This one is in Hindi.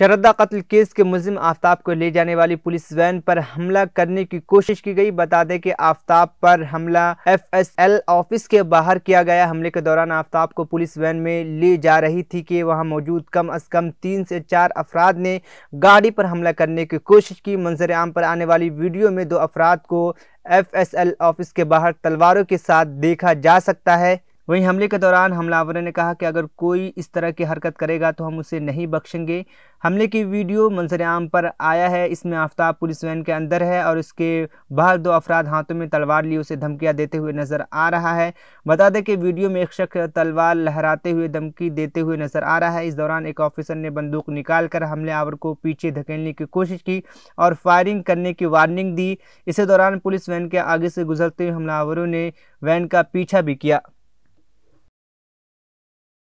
शरदा कत्ल केस के मुजिम आफ्ताब को ले जाने वाली पुलिस वैन पर हमला करने की कोशिश की गई बता दें कि आफ्ताब पर हमला एफएसएल ऑफिस के बाहर किया गया हमले के दौरान आफ्ताब को पुलिस वैन में ले जा रही थी कि वहां मौजूद कम अज कम तीन से चार अफराद ने गाड़ी पर हमला करने की कोशिश की मंजर आम पर आने वाली वीडियो में दो अफराद को एल ऑफिस के बाहर तलवारों के साथ देखा जा सकता है वहीं हमले के दौरान हमलावरों ने कहा कि अगर कोई इस तरह की हरकत करेगा तो हम उसे नहीं बख्शेंगे हमले की वीडियो मंजरेआम पर आया है इसमें आफ्ताब पुलिस वैन के अंदर है और उसके बाहर दो अफराद हाथों में तलवार लिए उसे धमकियाँ देते हुए नज़र आ रहा है बता दें कि वीडियो में एक शख्स तलवार लहराते हुए धमकी देते हुए नज़र आ रहा है इस दौरान एक ऑफिसर ने बंदूक निकाल कर हमले आवर को पीछे धकेलने की कोशिश की और फायरिंग करने की वार्निंग दी इसी दौरान पुलिस वैन के आगे से गुजरते हुए हमलावरों ने वैन का पीछा भी किया